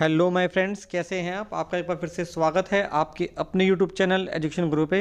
hello my friends कैसे हैं आप आपका एक बार फिर से स्वागत है आपके अपने यूट्यूब चैनल एजुकेशन ग्रुप पे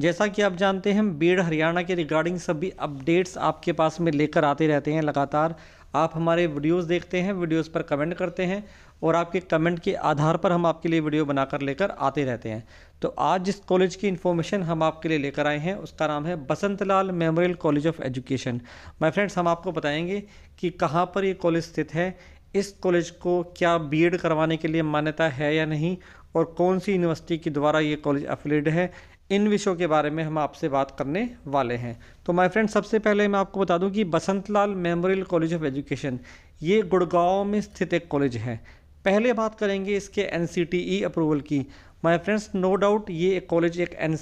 जैसा कि आप जानते हैं बीड़ हरियाणा के रिगार्डिंग सभी अपडेट्स आपके पास में लेकर आते रहते हैं लगातार आप हमारे वीडियोस देखते हैं वीडियोस पर कमेंट करते हैं और आपके कमेंट के आधार पर हम आपके लिए वीडियो बनाकर लेकर आते रहते हैं तो आज जिस कॉलेज की इन्फॉर्मेशन हम आपके लिए लेकर आए हैं उसका नाम है Basant Lal Memorial College of Education my friends हम आपको बताएंगे कि कहाँ पर ये कॉलेज स्थित है इस कॉलेज को क्या बीएड करवाने के लिए मान्यता है या नहीं और कौन सी यूनिवर्सिटी के द्वारा ये कॉलेज अफिलेड है इन विषयों के बारे में हम आपसे बात करने वाले हैं तो माय फ्रेंड सबसे पहले मैं आपको बता दूं कि Basant Lal Memorial College of Education ये गुड़गांव में स्थित एक कॉलेज है पहले बात करेंगे इसके एन अप्रूवल e की माय फ्रेंड्स नो डाउट ये कॉलेज एक एन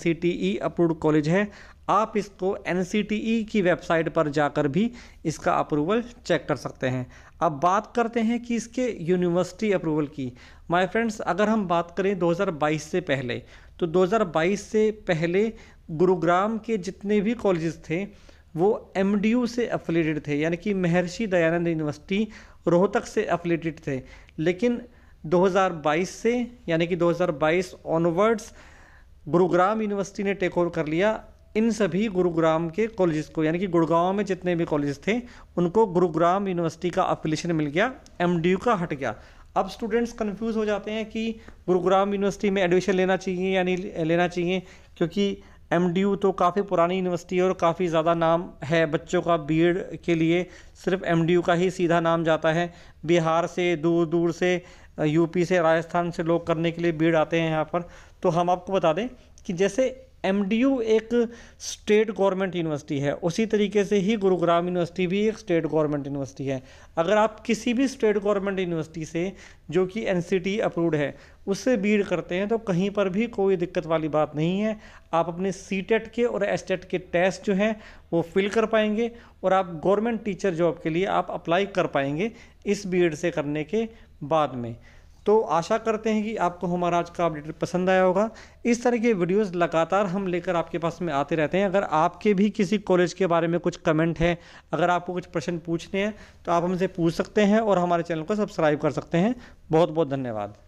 अप्रूव्ड e कॉलेज है आप इसको एन e की वेबसाइट पर जाकर भी इसका अप्रूवल चेक कर सकते हैं अब बात करते हैं कि इसके यूनिवर्सिटी अप्रूवल की माय फ्रेंड्स अगर हम बात करें 2022 से पहले तो 2022 से पहले गुरुग्राम के जितने भी कॉलेजेस थे वो एम से अफिलेटेड थे यानी कि महर्षि दयानंद यूनिवर्सिटी रोहतक से अफिलेटेड थे लेकिन 2022 से यानी कि 2022 ऑनवर्ड्स गुरुग्राम यूनिवर्सिटी ने टेक ओवर कर लिया इन सभी गुरुग्राम के कॉलेज को यानी कि गुड़गांव में जितने भी कॉलेज थे उनको गुरुग्राम यूनिवर्सिटी का अपिलेशन मिल गया एम का हट गया अब स्टूडेंट्स कन्फ्यूज़ हो जाते हैं कि गुरुग्राम यूनिवर्सिटी में एडमिशन लेना चाहिए या नहीं लेना चाहिए क्योंकि एम तो काफ़ी पुरानी यूनिवर्सिटी है और काफ़ी ज़्यादा नाम है बच्चों का बी के लिए सिर्फ एम का ही सीधा नाम जाता है बिहार से दूर दूर से यूपी से राजस्थान से लोग करने के लिए बी आते हैं यहाँ पर तो हम आपको बता दें कि जैसे एम एक स्टेट गवर्नमेंट यूनिवर्सिटी है उसी तरीके से ही गुरुग्राम यूनिवर्सिटी भी एक स्टेट गवर्नमेंट यूनिवर्सिटी है अगर आप किसी भी स्टेट गवर्नमेंट यूनिवर्सिटी से जो कि एन अप्रूव्ड है उससे बीड करते हैं तो कहीं पर भी कोई दिक्कत वाली बात नहीं है आप अपने सी e के और एस e के टेस्ट जो हैं वो फिल कर पाएंगे और आप गवर्नमेंट टीचर जॉब के लिए आप अप्लाई कर पाएंगे इस बी से करने के बाद में तो आशा करते हैं कि आपको हमारा आज का अपडेट पसंद आया होगा इस तरह के वीडियोस लगातार हम लेकर आपके पास में आते रहते हैं अगर आपके भी किसी कॉलेज के बारे में कुछ कमेंट है अगर आपको कुछ प्रश्न पूछने हैं तो आप हमसे पूछ सकते हैं और हमारे चैनल को सब्सक्राइब कर सकते हैं बहुत बहुत धन्यवाद